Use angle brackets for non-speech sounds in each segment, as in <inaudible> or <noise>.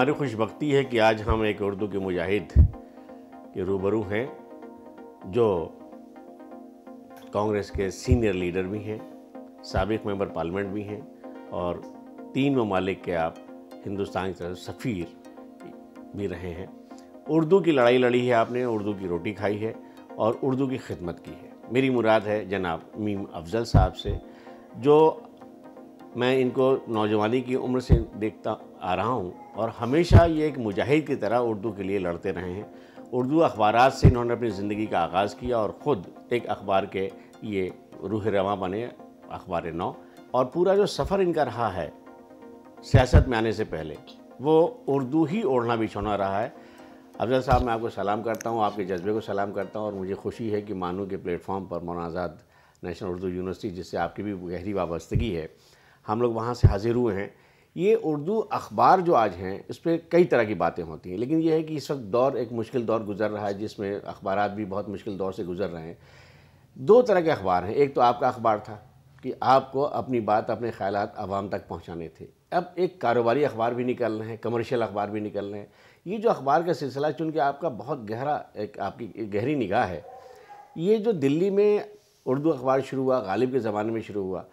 हमारी खुशबकती है कि आज हम एक उर्दू के मुजाहिद के रूबरू हैं जो कांग्रेस के सीनियर लीडर भी हैं सबक मेंबर पार्लियामेंट भी हैं और तीन ममालिक के आप हिंदुस्तान की तरफ सफ़ीर भी रहे हैं उर्दू की लड़ाई लड़ी है आपने उर्दू की रोटी खाई है और उर्दू की खिदमत की है मेरी मुराद है जनाब मीम अफजल साहब से जो मैं इनको नौजवानी की उम्र से देखता आ रहा हूँ और हमेशा ये एक मुजाहिद की तरह उर्दू के लिए लड़ते रहे हैं उर्दू अखबार से इन्होंने अपनी ज़िंदगी का आगाज़ किया और ख़ुद एक अखबार के ये रूह रवा बने अखबार नौ और पूरा जो सफ़र इनका रहा है सियासत में आने से पहले वो उर्दू ही ओढ़ना बिछोना रहा है अफजल साहब मैं आपको सलाम करता हूँ आपके जज्बे को सलाम करता हूँ और मुझे खुशी है कि मानू के प्लेटफॉर्म पर मोनाजाद आज़ाद नेशनल उर्दू यूनिवर्सिटी जिससे आपकी भी गहरी वाबस्तगी है हम लोग वहाँ से हाजिर हुए हैं ये उर्दू अखबार जो आज हैं इस पर कई तरह की बातें होती हैं लेकिन ये है कि इस वक्त दौर एक मुश्किल दौर गुजर रहा है जिसमें अखबार भी बहुत मुश्किल दौर से गुजर रहे हैं दो तरह के अखबार हैं एक तो आपका अखबार था कि आपको अपनी बात अपने ख्याल आवाम तक पहुँचाने थे अब एक कारोबारी अखबार भी निकल रहे हैं कमर्शियल अखबार भी निकल रहे हैं ये जो अखबार का सिलसिला चूँकि आपका बहुत गहरा एक आपकी गहरी निगाह है ये जो दिल्ली में उर्दू अखबार शुरू हुआ गालिब के ज़माने में शुरू हुआ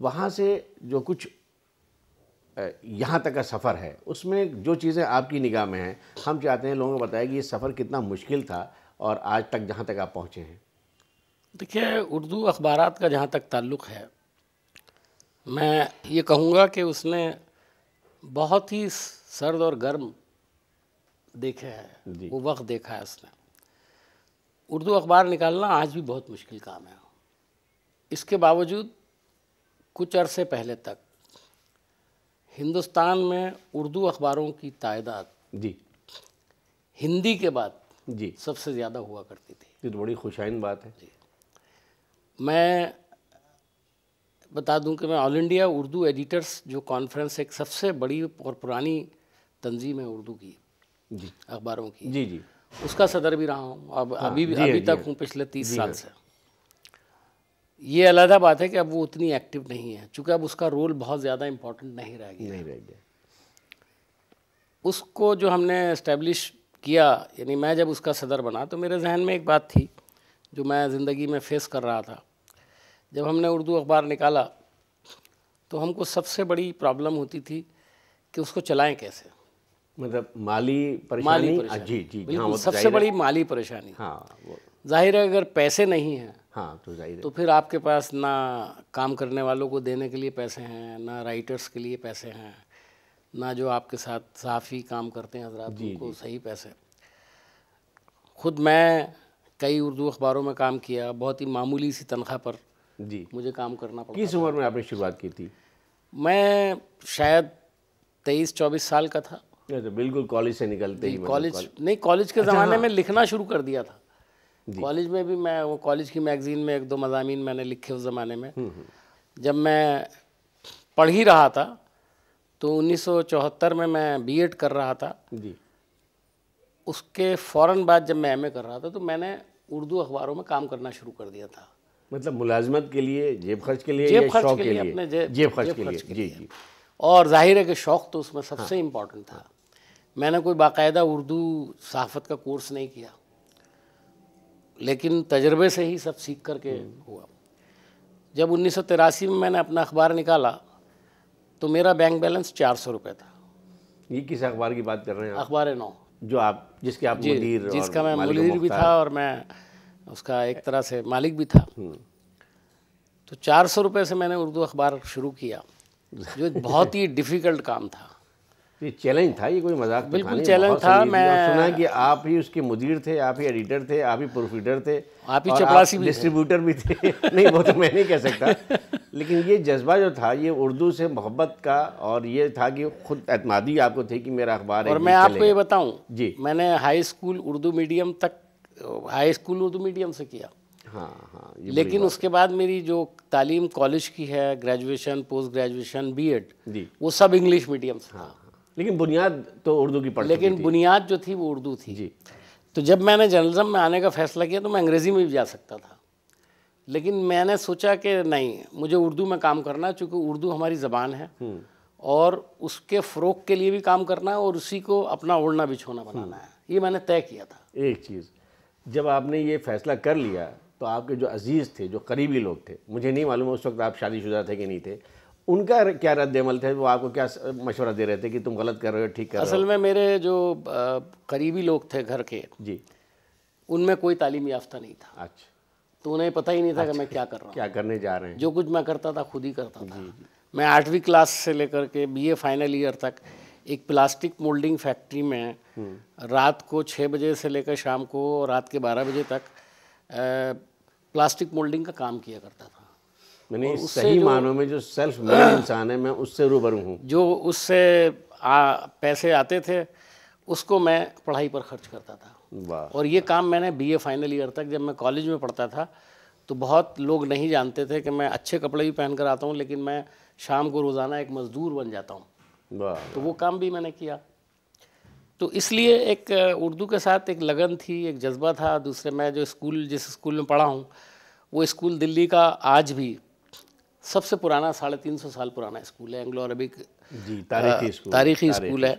वहाँ से जो कुछ यहाँ तक का सफ़र है उसमें जो चीज़ें आपकी निगाह में हैं हम चाहते हैं लोगों को बताया कि ये सफ़र कितना मुश्किल था और आज तक जहाँ तक आप पहुँचे हैं देखिए उर्दू अखबार का जहाँ तक ताल्लुक़ है मैं ये कहूँगा कि उसने बहुत ही सर्द और गर्म देखे है वो वक्त देखा है उसने उर्दू अखबार निकालना आज भी बहुत मुश्किल काम है इसके बावजूद कुछ अरसे पहले तक हिंदुस्तान में उर्दू अखबारों की तादाद जी हिंदी के बाद जी सबसे ज़्यादा हुआ करती थी ये तो बड़ी खुशाइन बात है जी मैं बता दूं कि मैं ऑल इंडिया उर्दू एडिटर्स जो कॉन्फ्रेंस एक सबसे बड़ी और पुरानी तंजीम है उर्दू की जी अखबारों की जी जी उसका सदर भी रहा हूँ अब हाँ, अभी भी अभी तक हूँ पिछले तीस साल हाँ। से ये अलहदा बात है कि अब वो उतनी एक्टिव नहीं है चूँकि अब उसका रोल बहुत ज़्यादा इम्पोर्टेंट नहीं रह गया नहीं रह गया उसको जो हमने इस्टेब्लिश किया यानी मैं जब उसका सदर बना तो मेरे जहन में एक बात थी जो मैं ज़िंदगी में फेस कर रहा था जब हमने उर्दू अखबार निकाला तो हमको सबसे बड़ी प्रॉब्लम होती थी कि उसको चलाएं कैसे मतलब माली परेशानी माली परेशानी हाँ, जी जी हाँ, तो सबसे बड़ी माली परेशानी हाँ वो जाहिर है अगर पैसे नहीं हैं हाँ तो जाहिर तो फिर आपके पास ना काम करने वालों को देने के लिए पैसे हैं ना राइटर्स के लिए पैसे हैं ना जो आपके साथ साफ़ी काम करते हैं हजरात उनको सही पैसे खुद मैं कई उर्दू अखबारों में काम किया बहुत ही मामूली सी तनख्वाह पर जी मुझे काम करना पड़ा किस उम्र में आपने शुरुआत की थी मैं शायद तेईस चौबीस साल का था तो बिल्कुल कॉलेज से निकलते ही मतलब कॉलेज नहीं कॉलेज के अच्छा, ज़माने हाँ। में लिखना शुरू कर दिया था कॉलेज में भी मैं वो कॉलेज की मैगजीन में एक दो मजामी मैंने लिखे उस ज़माने में हम्म, हम्म। जब मैं पढ़ ही रहा था तो 1974 में मैं बीएड कर रहा था जी उसके फ़ौर बाद जब मैं एमए कर रहा था तो मैंने उर्दू अखबारों में काम करना शुरू कर दिया था मतलब मुलाजमत के लिए जेब खर्च के लिए जेब खर्च के, लिए अपने जेब, खर्च के लिए जी जी और जाहिर है कि शौक़ तो उसमें सबसे इम्पॉर्टेंट हाँ। था मैंने कोई बाकायदा उर्दू सहाफ़त का कोर्स नहीं किया लेकिन तजर्बे से ही सब सीख करके हम्म। हुआ जब उन्नीस में मैंने अपना अखबार निकाला तो मेरा बैंक बैलेंस चार सौ रुपये था ये किस अखबार की बात कर रहे हैं अखबार नौ जो आप जिसके आप जी, मुदीर जिसका मैं मुदीर भी था और मैं उसका एक तरह से मालिक भी था हम्म। तो चार सौ रुपये से मैंने उर्दू अखबार शुरू किया जो बहुत ही डिफ़िकल्ट <laughs> काम था तो ये चैलेंज था ये कोई मजाक तो बिल्कुल चैलेंज था मैं सुना कि आप ही उसके मुदीर थे आप ही एडिटर थे आप ही प्रोफीडर थे आप ही चपरासी डिस्ट्रीब्यूटर भी थे <laughs> नहीं वो तो मैं नहीं कह सकता लेकिन ये जज्बा जो था ये उर्दू से मोहब्बत का और ये था कि खुद एतमादी आपको थे कि मेरा अखबार और मैं आपको ये बताऊँ जी मैंने हाई स्कूल उर्दू मीडियम तक हाई स्कूल उर्दू मीडियम से किया हाँ हाँ लेकिन उसके बाद मेरी जो तालीम कॉलेज की है ग्रेजुएशन पोस्ट ग्रेजुएशन बीएड वो सब इंग्लिश मीडियम से हाँ लेकिन बुनियाद तो उर्दू की पढ़ लेकिन बुनियाद जो थी वो उर्दू थी जी तो जब मैंने जर्नलिज्म में आने का फैसला किया तो मैं अंग्रेज़ी में भी जा सकता था लेकिन मैंने सोचा कि नहीं मुझे उर्दू में काम करना है चूँकि उर्दू हमारी ज़बान है हम्म। और उसके फ़रोग के लिए भी काम करना है और उसी को अपना ओढ़ना बिछोना हम्म। बनाना है ये मैंने तय किया था एक चीज़ जब आपने ये फैसला कर लिया तो आपके जो अजीज़ थे जो करीबी लोग थे मुझे नहीं मालूम उस वक्त आप शादीशुदा थे कि नहीं थे उनका क्या रद्द अमल थे वो आपको क्या मशवरा दे रहे थे कि तुम गलत कर रहे हो ठीक कर असल में मेरे जो करीबी लोग थे घर के जी उनमें कोई तालीम याफ्ता नहीं था अच्छा तो उन्हें पता ही नहीं था कि अच्छा। मैं क्या कर रहा हूँ क्या करने जा रहे हैं जो कुछ मैं करता था खुद ही करता था मैं आठवीं क्लास से लेकर के बीए फाइनल ईयर तक एक प्लास्टिक मोल्डिंग फैक्ट्री में हम्म। रात को छः बजे से लेकर शाम को रात के बारह बजे तक प्लास्टिक मोल्डिंग का काम किया करता था मैंने सही मानों में जो सेल्फ मेड इंसान है मैं उससे रूबरू हूँ जो उससे आ, पैसे आते थे उसको मैं पढ़ाई पर खर्च करता था और ये काम मैंने बीए फाइनल ईयर तक जब मैं कॉलेज में पढ़ता था तो बहुत लोग नहीं जानते थे कि मैं अच्छे कपड़े भी पहन कर आता हूँ लेकिन मैं शाम को रोज़ाना एक मज़दूर बन जाता हूँ तो वो काम भी मैंने किया तो इसलिए एक उर्दू के साथ एक लगन थी एक जज्बा था दूसरे मैं जो स्कूल जिस स्कूल में पढ़ा हूँ वो स्कूल दिल्ली का आज भी सबसे पुराना साढ़े तीन सौ साल पुराना स्कूल है एंग्लो अरबिक तारीखी स्कूल तारीखी स्कूल है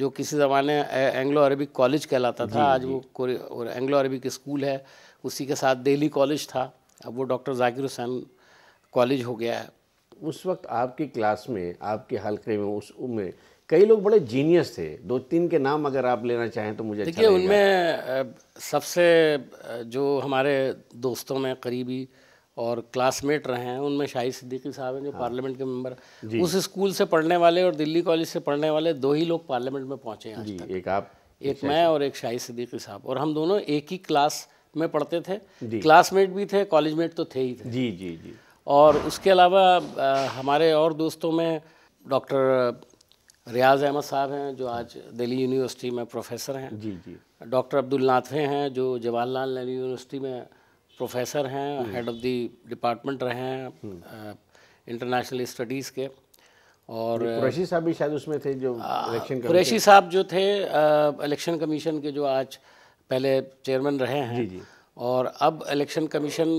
जो किसी ज़माने एंग्लो अरबिक कॉलेज कहलाता था आज वो एंग्लो अरबिक स्कूल है उसी के साथ दिल्ली कॉलेज था अब वो डॉक्टर जाकिर हुसैन कॉलेज हो गया है उस वक्त आपकी क्लास में आपके हल्के में उस में कई लोग बड़े जीनियस थे दो तीन के नाम अगर आप लेना चाहें तो मुझे अच्छा देखिए अच्छा उनमें सबसे जो हमारे दोस्तों में करीबी और क्लासमेट रहे हैं उनमें शाहिद सिद्दीकी साहब हैं जो हाँ। पार्लियामेंट के मेंबर उस स्कूल से पढ़ने वाले और दिल्ली कॉलेज से पढ़ने वाले दो ही लोग पार्लियामेंट में पहुंचे हैं आज तक एक आप एक मैं और एक शाहिद सिद्दीकी साहब और हम दोनों एक ही क्लास में पढ़ते थे क्लासमेट भी थे कॉलेजमेट तो थे ही थे जी जी जी और उसके अलावा हमारे और दोस्तों में डॉक्टर रियाज अहमद साहब हैं जो आज दिल्ली यूनिवर्सिटी में प्रोफेसर हैं जी जी डॉक्टर अब्दुल नाथवे हैं जो जवाहरलाल नेहरू यूनिवर्सिटी में प्रोफेसर हैं हेड ऑफ दी डिपार्टमेंट रहे हैं इंटरनेशनल हम्म। स्टडीज़ के और कुरैशी साहब भी शायद उसमें थे जो इलेक्शन कुरैशी साहब जो थे इलेक्शन कमीशन के जो आज पहले चेयरमैन रहे हैं जी जी। और अब इलेक्शन कमीशन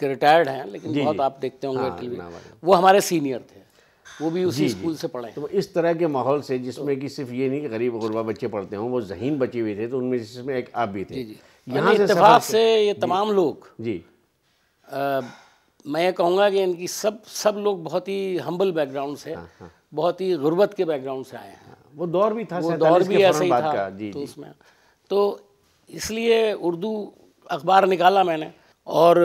के रिटायर्ड हैं लेकिन जी बहुत जी। आप देखते होंगे हाँ, टीवी वो हमारे सीनियर थे वो भी उसी स्कूल से पढ़े तो इस तरह के माहौल से जिसमें तो, कि सिर्फ ये नहीं कि गरीब गुरबा बच्चे पढ़ते हों वो जहीन बचे हुए थे तो उनमें जिसमें एक आप भी थे जी जी। यहाँ से से ये तमाम लोग जी आ, मैं कहूँगा कि इनकी सब सब लोग बहुत ही हम्बल बैकग्राउंड से बहुत ही गुर्बत के बैकग्राउंड से आए हैं हाँ, वो दौर भी था वो दौर भी ऐसे ही था जी, तो उसमें तो इसलिए उर्दू अखबार निकाला मैंने और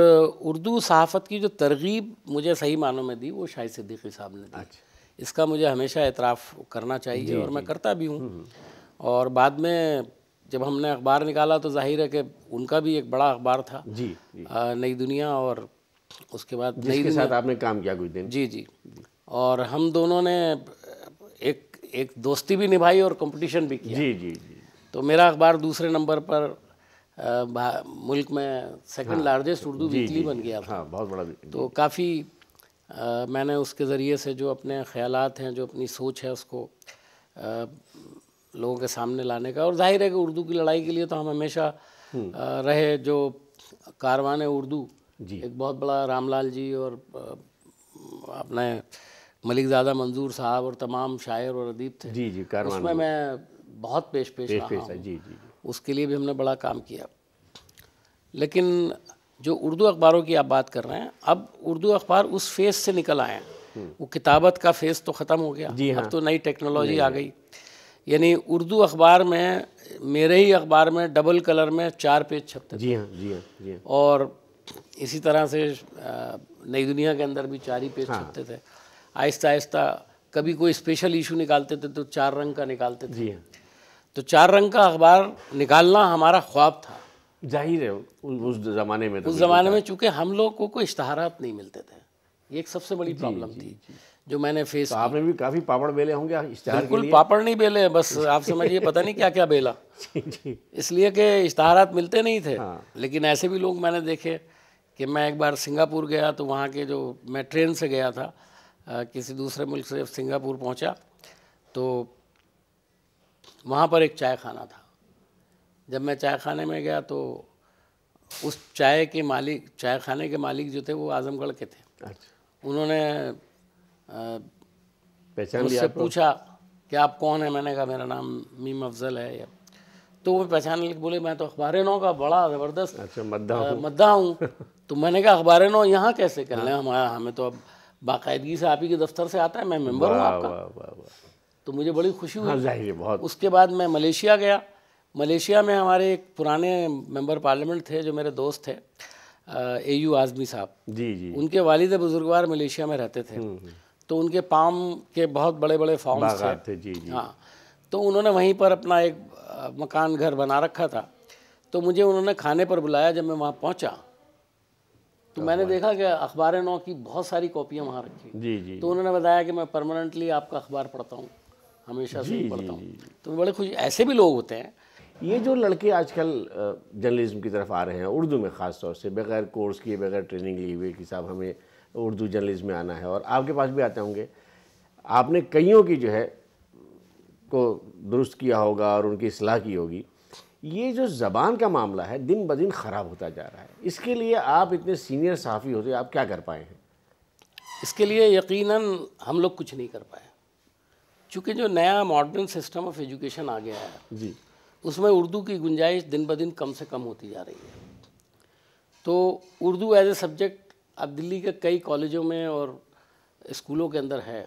उर्दू सहाफ़त की जो तरगीब मुझे सही मानों में दी वो शाहिद सिद्दीकी साहब ने दी अच्छा। इसका मुझे हमेशा एतराफ़ करना चाहिए और मैं करता भी हूँ हम्म, हम्म। और बाद में जब हमने अखबार निकाला तो जाहिर है कि उनका भी एक बड़ा अखबार था जी, जी। नई दुनिया और उसके बाद नई साथ आपने काम किया कुछ दिन जी जी और हम दोनों ने एक एक दोस्ती भी निभाई और कंपटीशन भी किया जी जी जी तो मेरा अखबार दूसरे नंबर पर मुल्क में सेकंड हाँ, लार्जेस्ट उर्दू वीकली बन गया था हाँ, बहुत बड़ा तो काफ़ी मैंने उसके ज़रिए से जो अपने ख्याल हैं जो अपनी सोच है उसको लोगों के सामने लाने का और जाहिर है कि उर्दू की लड़ाई के लिए तो हम हमेशा हम्म। रहे जो कारवान उर्दू जी एक बहुत बड़ा रामलाल जी और अपने मलिक दादा मंजूर साहब और तमाम शायर और अदीब थे जी जी कारवान उसमें मैं बहुत पेश पेश, पेश, पेश जी, जी उसके लिए भी हमने बड़ा काम किया लेकिन जो उर्दू अखबारों की आप बात कर रहे हैं अब उर्दू अखबार उस फेज से निकल आए हैं हम्म। वो किताबत का फेज तो ख़त्म हो गया जी हाँ। अब तो नई टेक्नोलॉजी आ गई यानी उर्दू अखबार में मेरे ही अखबार में डबल कलर में चार पेज छपते जी हाँ जी हाँ जी हाँ और इसी तरह से नई दुनिया के अंदर भी चार ही पेज हाँ। छपते थे आहिस्ता आहिस्ता कभी कोई स्पेशल इशू निकालते थे तो चार रंग का निकालते थे जी हाँ तो चार रंग का अखबार निकालना हमारा ख्वाब था जाहिर है उस ज़माने में तो उस ज़माने में चूँकि हम लोग को कोई इश्तहारात नहीं मिलते थे ये एक सबसे बड़ी प्रॉब्लम थी जी, जो मैंने फेस तो आपने भी काफ़ी पापड़ बेले होंगे इश्तहार के लिए पापड़ नहीं बेले बस <laughs> आप समझिए पता नहीं क्या क्या <laughs> बेला इसलिए कि इश्तहारात मिलते नहीं थे हाँ। लेकिन ऐसे भी लोग मैंने देखे कि मैं एक बार सिंगापुर गया तो वहाँ के जो मैं ट्रेन से गया था आ, किसी दूसरे मुल्क से सिंगापुर पहुँचा तो वहाँ पर एक चाय खाना था जब मैं चाय खाने में गया तो उस चाय के मालिक चाय खाने के मालिक जो थे वो आजमगढ़ के थे अच्छा। उन्होंने पहचान लिया पूछा कि आप कौन है मैंने कहा मेरा नाम मीम अफजल है या तो वो पहचान बोले मैं तो अखबार नौ का बड़ा ज़बरदस्त अच्छा मद्दा हूँ <laughs> तो मैंने कहा अखबार नौ यहाँ कैसे कर हाँ। लें हमारा हाँ, हमें तो अब बाकायदगी से आप ही के दफ्तर से आता है मैं मेम्बर हूँ आपका तो मुझे बड़ी खुशी हुई हाँ, उसके बाद मैं मलेशिया गया मलेशिया में हमारे एक पुराने मेंबर पार्लियामेंट थे जो मेरे दोस्त थे ए यू आज़मी साहब जी जी उनके वालिद बुजुर्गवार मलेशिया में रहते थे हम्म, हम्म। तो उनके पाम के बहुत बड़े बड़े फॉर्म थे, थे जी, जी। हाँ तो उन्होंने वहीं पर अपना एक मकान घर बना रखा था तो मुझे उन्होंने खाने पर बुलाया जब मैं वहाँ पहुँचा तो मैंने देखा कि अखबार नौ की बहुत सारी कॉपियाँ वहाँ रखी जी जी तो उन्होंने बताया कि मैं परमानेंटली आपका अखबार पढ़ता हूँ हमेशा से पढ़ता हूँ तो बड़े खुश ऐसे भी लोग होते हैं ये जो लड़के आजकल जर्नलिज्म की तरफ आ रहे हैं उर्दू में ख़ास तौर से बगैर कोर्स किए बगैर ट्रेनिंग लिए हुए कि साहब हमें उर्दू जर्नलिज्म में आना है और आपके पास भी आते होंगे आपने कईयों की जो है को दुरुस्त किया होगा और उनकी असलाह की होगी ये जो ज़बान का मामला है दिन ब दिन ख़राब होता जा रहा है इसके लिए आप इतने सीनियर सहाफ़ी होते आप क्या कर पाए हैं इसके लिए यकीनन हम लोग कुछ नहीं कर पाए चूँकि जो नया मॉडर्न सिस्टम ऑफ एजुकेशन आ गया है जी उसमें उर्दू की गुंजाइश दिन ब दिन कम से कम होती जा रही है तो उर्दू एज ए सब्जेक्ट अब दिल्ली के कई कॉलेजों में और स्कूलों के अंदर है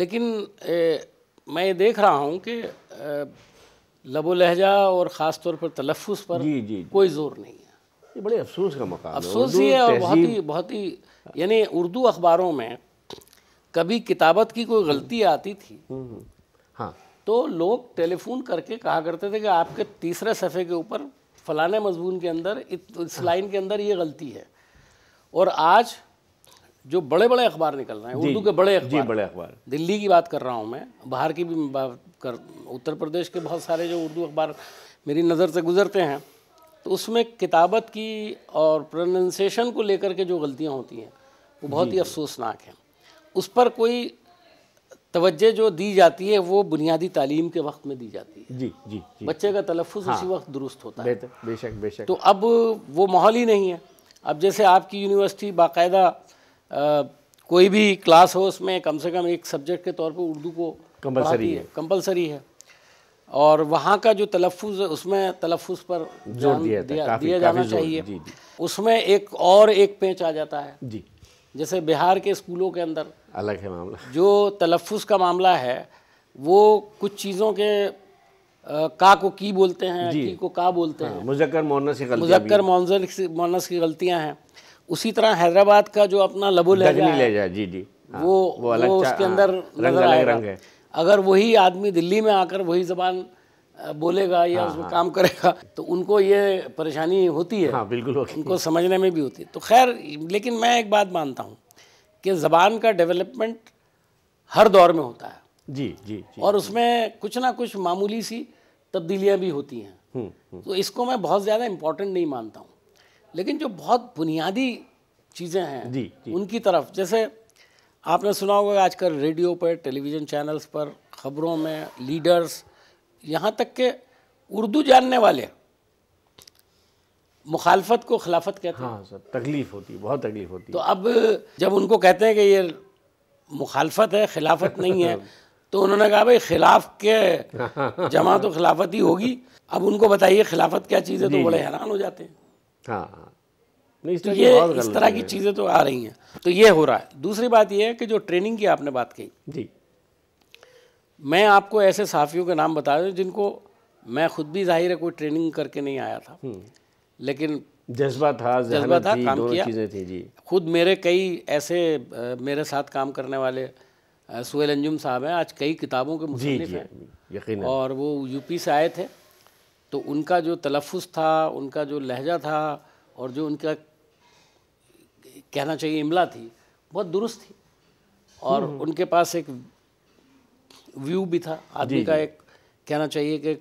लेकिन ए, मैं ये देख रहा हूँ कि लबो लहजा और ख़ास तौर पर तलफ़ पर जी, जी, जी। कोई ज़ोर नहीं है ये बड़े अफसोस का मकाम अफसोस ही है और बहुत ही बहुत ही यानी उर्दू अखबारों में कभी किताबत की कोई गलती आती थी हम्म, हम्म, हम्म। हाँ तो लोग टेलीफोन करके कहा करते थे कि आपके तीसरे सफ़े के ऊपर फलाने मजमून के अंदर इस लाइन के अंदर ये गलती है और आज जो बड़े बड़े अखबार निकल रहे हैं उर्दू के बड़े अखबार जी बड़े अखबार दिल्ली की बात कर रहा हूँ मैं बाहर की भी बात कर उत्तर प्रदेश के बहुत सारे जो उर्दू अखबार मेरी नज़र से गुजरते हैं तो उसमें किताबत की और प्रोनाउंसिएशन को लेकर के जो गलतियाँ होती हैं वो बहुत ही अफसोसनाक हैं उस पर कोई तवज्जो जो दी जाती है वो बुनियादी तालीम के वक्त में दी जाती है जी जी, जी बच्चे का तलफ़ हाँ, उसी वक्त दुरुस्त होता है बेशक बेशक तो अब वो माहौल ही नहीं है अब जैसे आपकी यूनिवर्सिटी बाकायदा कोई भी क्लास हो उसमें कम से कम एक सब्जेक्ट के तौर पर उर्दू को कंपलसरी है कंपलसरी है और वहाँ का जो तलफ़ उसमें तलफ़ पर जोर दिया, दिया, काफी, दिया जाना काफी चाहिए जी, जी। उसमें एक और एक पेच आ जाता है जी जैसे बिहार के स्कूलों के अंदर अलग है मामला जो तलफ़ का मामला है वो कुछ चीज़ों के का को की बोलते हैं की को का बोलते हाँ, हैं मुजक्कर मोनस की मुजक्कर मोनस मोनस की गलतियाँ हैं उसी तरह हैदराबाद का जो अपना लबो लहजा जी जी हाँ, वो वो, वो उसके हाँ, अंदर रंग है अगर वही आदमी दिल्ली में आकर वही जबान बोलेगा या हाँ, उसमें काम करेगा तो उनको ये परेशानी होती है बिल्कुल उनको समझने में भी होती है तो खैर लेकिन मैं एक बात मानता हूँ कि ज़बान का डेवलपमेंट हर दौर में होता है जी जी, जी और उसमें कुछ ना कुछ मामूली सी तब्दीलियाँ भी होती हैं हम्म, हम्म। तो इसको मैं बहुत ज़्यादा इम्पोर्टेंट नहीं मानता हूँ लेकिन जो बहुत बुनियादी चीज़ें हैं जी, जी. उनकी तरफ जैसे आपने सुना होगा आजकल रेडियो पर टेलीविज़न चैनल्स पर खबरों में लीडर्स यहाँ तक के उर्दू जानने वाले मुखालफत को खिलाफत कहते हैं हाँ सर तकलीफ होती है बहुत तकलीफ होती है तो अब जब उनको कहते हैं कि ये मुखालफत है खिलाफत नहीं है <laughs> तो उन्होंने कहा भाई खिलाफ के <laughs> जमा तो खिलाफत ही होगी अब उनको बताइए खिलाफत क्या चीज़ है तो बड़े हैरान हो जाते हैं हाँ, हाँ। नहीं तो ये इस तरह की चीज़ें तो आ रही हैं तो ये हो रहा है दूसरी बात ये है कि जो ट्रेनिंग की आपने बात कही जी मैं आपको ऐसे साफियों के नाम बता दूँ जिनको मैं खुद भी जाहिर है कोई ट्रेनिंग करके नहीं आया था हम्म। लेकिन जज्बा था जज्बा था काम किया खुद मेरे कई ऐसे मेरे साथ काम करने वाले सुहेल अंजुम साहब हैं आज कई किताबों के मुझे हैं यकीन और वो यूपी से आए थे तो उनका जो तलफ़ था उनका जो लहजा था और जो उनका कहना चाहिए इमला थी बहुत दुरुस्त थी और हम्म। उनके पास एक व्यू भी था आदमी का एक कहना चाहिए कि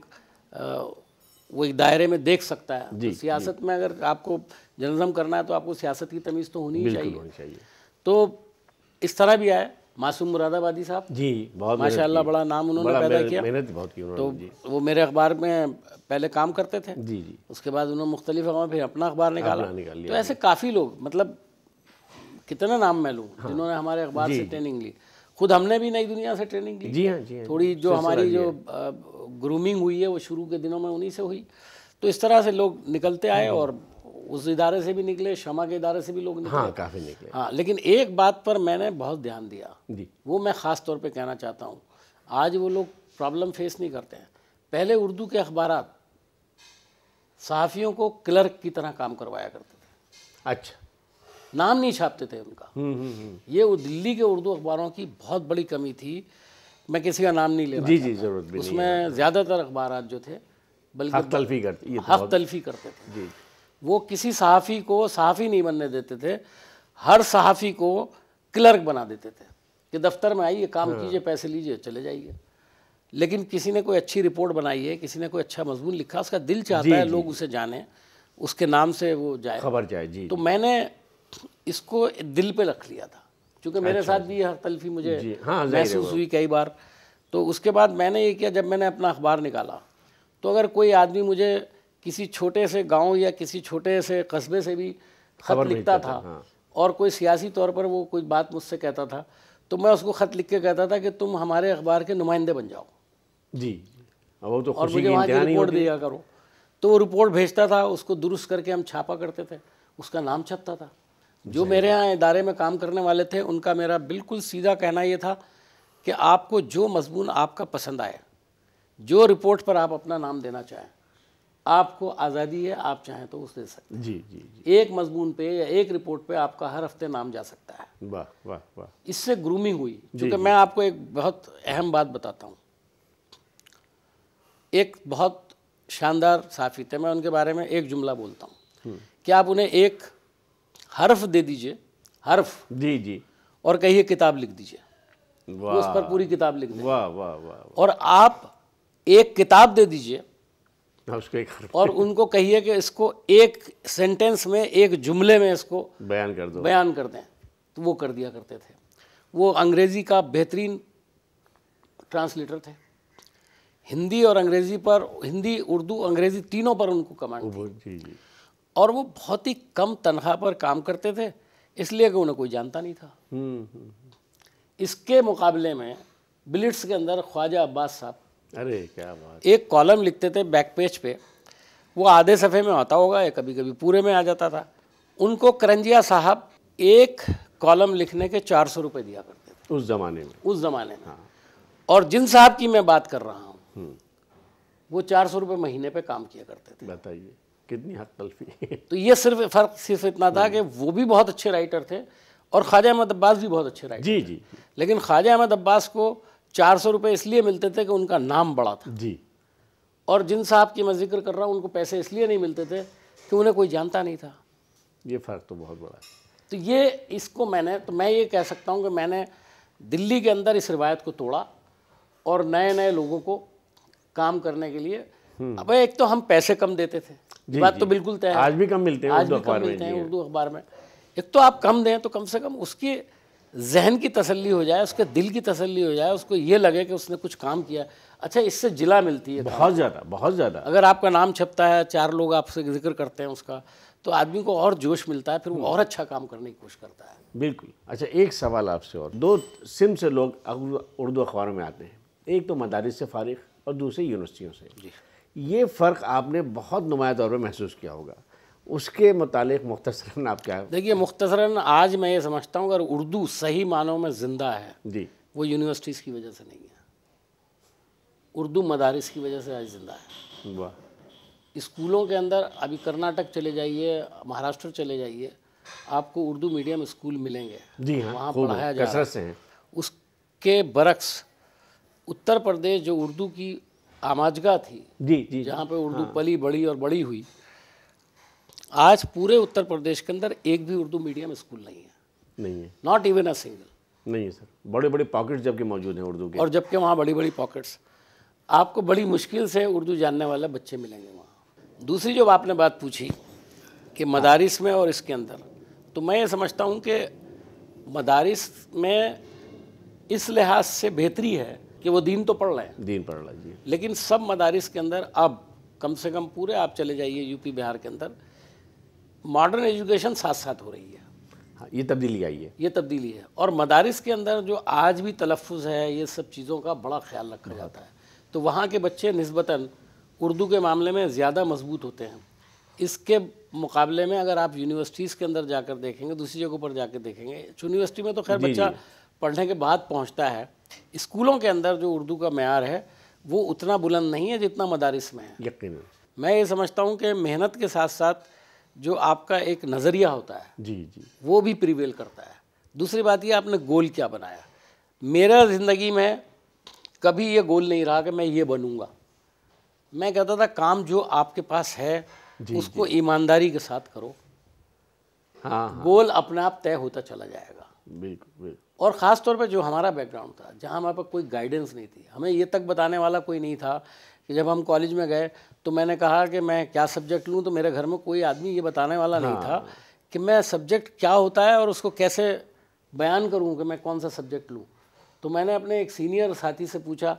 वो एक दायरे में देख सकता है तो सियासत में अगर आपको जर्नलिज्म करना है तो आपको सियासत की तमीज़ तो होनी ही चाहिए।, चाहिए तो इस तरह भी आया मासूम मुरादाबादी साहब जी बहुत माशाल्लाह बड़ा नाम उन्होंने पैदा किया मेहनत बहुत की तो जी। वो मेरे अखबार में पहले काम करते थे जी जी उसके बाद उन्होंने मुख्तलिफ अखबार फिर अपना अखबार निकाला निकाल तो ऐसे काफ़ी लोग मतलब कितना नाम मैं लूँ हाँ। जिन्होंने हमारे अखबार से ट्रेनिंग ली खुद हमने भी नई दुनिया से ट्रेनिंग ली जी हाँ जी हाँ, थोड़ी जो हमारी जो ग्रूमिंग हुई है वो शुरू के दिनों में उन्हीं से हुई तो इस तरह से लोग निकलते आए हाँ। और उस इदारे से भी निकले क्षमा के इदारे से भी लोग निकले हाँ काफ़ी निकले हाँ लेकिन एक बात पर मैंने बहुत ध्यान दिया जी वो मैं ख़ास तौर पे कहना चाहता हूँ आज वो लोग प्रॉब्लम फेस नहीं करते हैं पहले उर्दू के अखबार सहाफ़ियों को क्लर्क की तरह काम करवाया करते थे अच्छा नाम नहीं छापते थे उनका हम्म, हम्म, हम्म। ये वो दिल्ली के उर्दू अखबारों की बहुत बड़ी कमी थी मैं किसी का नाम नहीं ले जी जी जरूरत उसमें ज़्यादातर अखबार जो थे बल्कि हक तलफी करते हक तलफी करते थे जी वो किसी सहाफ़ी को सहाफ़ी नहीं बनने देते थे हर सहाफ़ी को क्लर्क बना देते थे कि दफ्तर में आइए काम हाँ। कीजिए पैसे लीजिए चले जाइए लेकिन किसी ने कोई अच्छी रिपोर्ट बनाई है किसी ने कोई अच्छा मजमून लिखा उसका दिल चाहता है लोग उसे जाने उसके नाम से वो जाए खबर जाए जी तो मैंने इसको दिल पे रख लिया था क्योंकि मेरे अच्छा, साथ भी हर तलफी मुझे हाँ, महसूस हुई कई बार तो उसके बाद मैंने ये किया जब मैंने अपना अखबार निकाला तो अगर कोई आदमी मुझे किसी छोटे से गांव या किसी छोटे से कस्बे से भी खत लिखता था हाँ। और कोई सियासी तौर पर वो कोई बात मुझसे कहता था तो मैं उसको ख़त लिख के कहता था कि तुम हमारे अखबार के नुमाइंदे बन जाओ जी वो तो और मुझे वहाँ की रिपोर्ट दिया करो तो वो रिपोर्ट भेजता था उसको दुरुस्त करके हम छापा करते थे उसका नाम छपता था जो मेरे यहाँ इदारे में काम करने वाले थे उनका मेरा बिल्कुल सीधा कहना ये था कि आपको जो मजमून आपका पसंद आए जो रिपोर्ट पर आप अपना नाम देना चाहें आपको आज़ादी है आप चाहें तो उस दे सकते जी जी, जी। एक मजमून पे या एक रिपोर्ट पे आपका हर हफ्ते नाम जा सकता है वाह वाह वाह इससे ग्रूमिंग हुई क्योंकि मैं आपको एक बहुत अहम बात बताता हूँ एक बहुत शानदार साफी थे मैं उनके बारे में एक जुमला बोलता हूँ हम्म। कि आप उन्हें एक हर्फ दे दीजिए हर्फ जी जी और कहिए किताब लिख दीजिए उस पर पूरी किताब लिख वाह वाह वाह और आप एक किताब दे दीजिए उसके और उनको कहिए कि इसको एक सेंटेंस में एक जुमले में इसको बयान कर दो बयान कर दें तो वो कर दिया करते थे वो अंग्रेज़ी का बेहतरीन ट्रांसलेटर थे हिंदी और अंग्रेज़ी पर हिंदी उर्दू अंग्रेज़ी तीनों पर उनको कमांड थी और वो बहुत ही कम तनख्वाह पर काम करते थे इसलिए कि उन्हें कोई जानता नहीं था हम्म, हम्म, हम्म। इसके मुकाबले में बिलिट्स के अंदर ख्वाजा अब्बास साहब अरे क्या बात एक कॉलम लिखते थे बैक पेज पे वो आधे सफ़े में आता होगा या कभी कभी पूरे में आ जाता था उनको करंजिया साहब एक कॉलम लिखने के चार सौ रुपये दिया करते थे उस ज़माने में उस ज़माने में हाँ। और जिन साहब की मैं बात कर रहा हूँ हम्म। वो चार सौ रुपये महीने पे काम किया करते थे बताइए कितनी हद तलफी तो ये सिर्फ फ़र्क सिर्फ इतना था हम्म। कि वो भी बहुत अच्छे राइटर थे और ख्वाजा अहमद अब्बास भी बहुत अच्छे राइटर जी जी लेकिन ख्वाजा अहमद अब्बास को चार सौ रुपये इसलिए मिलते थे कि उनका नाम बड़ा था जी और जिन साहब की मैं जिक्र कर रहा हूँ उनको पैसे इसलिए नहीं मिलते थे कि उन्हें कोई जानता नहीं था ये फ़र्क तो बहुत बड़ा है तो ये इसको मैंने तो मैं ये कह सकता हूँ कि मैंने दिल्ली के अंदर इस रिवायत को तोड़ा और नए नए लोगों को काम करने के लिए हम्म। अब एक तो हम पैसे कम देते थे जी, बात जी, तो बिल्कुल तय आज भी कम मिलते हैं आज भी कम मिलते हैं उर्दू अखबार में एक तो आप कम दें तो कम से कम उसकी जहन की तसल्ली हो जाए उसके दिल की तसल्ली हो जाए उसको ये लगे कि उसने कुछ काम किया अच्छा इससे जिला मिलती है बहुत ज़्यादा बहुत ज़्यादा अगर आपका नाम छपता है चार लोग आपसे जिक्र करते हैं उसका तो आदमी को और जोश मिलता है फिर वो और अच्छा काम करने की कोशिश करता है बिल्कुल अच्छा एक सवाल आपसे और दो सिम से लोग उर्दू अखबारों में आते हैं एक तो मदारस से फारिग और दूसरे यूनिवर्सिटियों से ये फ़र्क आपने बहुत नुमाया तौर पर महसूस किया होगा उसके मुतालिक मुख्तसरा आप क्या देखिए मुख्तसरा आज मैं ये समझता हूँ अगर उर्दू सही मानों में ज़िंदा है जी वो यूनिवर्सिटीज़ की वजह से नहीं है उर्दू मदारस की वजह से आज ज़िंदा है वाह स्कूलों के अंदर अभी कर्नाटक चले जाइए महाराष्ट्र चले जाइए आपको उर्दू मीडियम स्कूल मिलेंगे जी हाँ वहाँ पढ़ाया जा रहा है उसके बरक्स उत्तर प्रदेश जो उर्दू की आमाजगा थी जी जी जहाँ पे उर्दू हाँ। पली बड़ी और बड़ी हुई आज पूरे उत्तर प्रदेश के अंदर एक भी उर्दू मीडियम स्कूल नहीं है नहीं है नॉट इवन अ सिंगल नहीं है सर बड़े बड़े पॉकेट्स जबकि मौजूद हैं उर्दू के और जबकि वहाँ बड़ी बड़ी पॉकेट्स आपको बड़ी मुश्किल से उर्दू जानने वाले बच्चे मिलेंगे वहाँ दूसरी जो आपने बात पूछी कि मदारिस में और इसके अंदर तो मैं ये समझता हूँ कि मदारिस में इस लिहाज से बेहतरी है कि वो दीन तो पढ़ रहे हैं दीन पढ़ रहा जी लेकिन सब मदारिस के अंदर अब कम से कम पूरे आप चले जाइए यूपी बिहार के अंदर मॉडर्न एजुकेशन साथ साथ हो रही है हाँ, ये तब्दीली आई है ये तब्दीली है और मदारस के अंदर जो आज भी तलफ़ है ये सब चीज़ों का बड़ा ख्याल रखा हाँ। जाता है तो वहाँ के बच्चे नस्बता उर्दू के मामले में ज़्यादा मजबूत होते हैं इसके मुकाबले में अगर आप यूनिवर्सिटीज़ के अंदर जाकर देखेंगे दूसरी जगहों पर जाकर देखेंगे यूनिवर्सिटी तो में तो खैर बच्चा पढ़ने के बाद पहुँचता है स्कूलों के अंदर जो उर्दू का मैार है वो उतना बुलंद नहीं है जितना मदारस में है यकीन मैं ये समझता हूँ कि मेहनत के साथ साथ जो आपका एक नज़रिया होता है जी जी वो भी प्रिवेल करता है दूसरी बात ये आपने गोल क्या बनाया मेरा ज़िंदगी में कभी ये गोल नहीं रहा कि मैं ये बनूंगा मैं कहता था काम जो आपके पास है जी, उसको ईमानदारी के साथ करो हाँ, हाँ गोल अपने आप तय होता चला जाएगा बिल्कुल बिल्कुल और ख़ास तौर पर जो हमारा बैकग्राउंड था जहाँ हमारे पास कोई गाइडेंस नहीं थी हमें ये तक बताने वाला कोई नहीं था कि जब हम कॉलेज में गए तो मैंने कहा कि मैं क्या सब्जेक्ट लूँ तो मेरे घर में कोई आदमी ये बताने वाला नहीं हाँ। था कि मैं सब्जेक्ट क्या होता है और उसको कैसे बयान करूँ कि मैं कौन सा सब्जेक्ट लूँ तो मैंने अपने एक सीनियर साथी से पूछा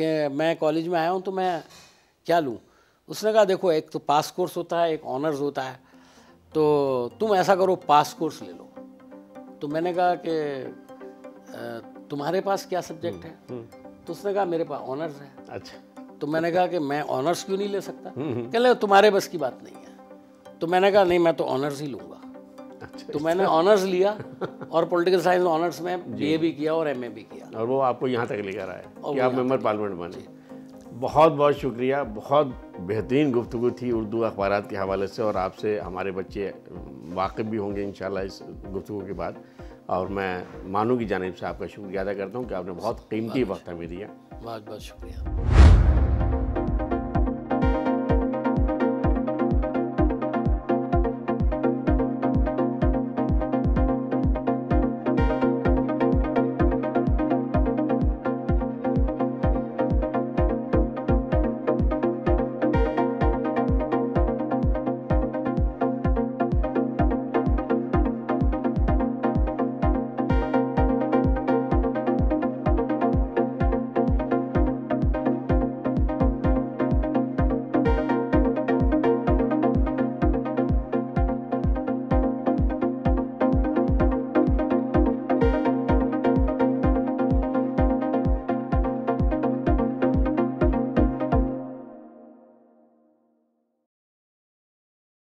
कि मैं कॉलेज में आया हूँ तो मैं क्या लूँ उसने कहा देखो एक तो पास कोर्स होता है एक ऑनर्स होता है तो तुम ऐसा करो पास कोर्स ले लो तो मैंने कहा कि तुम्हारे पास क्या सब्जेक्ट हम्म, है हम्म। तो उसने कहा मेरे पास ऑनर्स है अच्छा तो मैंने कहा कि मैं ऑनर्स क्यों नहीं ले सकता हम्म, हम्म। कहले तुम्हारे बस की बात नहीं है तो मैंने कहा नहीं मैं तो ऑनर्स ही लूँगा अच्छा, तो मैंने ऑनर्स अच्छा। लिया <laughs> और पॉलिटिकल साइंस ऑनर्स में बी भी किया और एम भी किया और वो आपको यहाँ तक लेकर आया कि आप मेम्बर पार्लियामेंट बने बहुत बहुत शुक्रिया बहुत बेहतरीन गुफ्तु थी उर्दू अखबार के हवाले से और आपसे हमारे बच्चे वाकिफ़ भी होंगे इन इस गुफ्तु के बाद और मैं मानू की जानब से आपका शुक्रिया अदा करता हूँ कि आपने बहुत कीमती वक्त हमें दिया बहुत बहुत शुक्रिया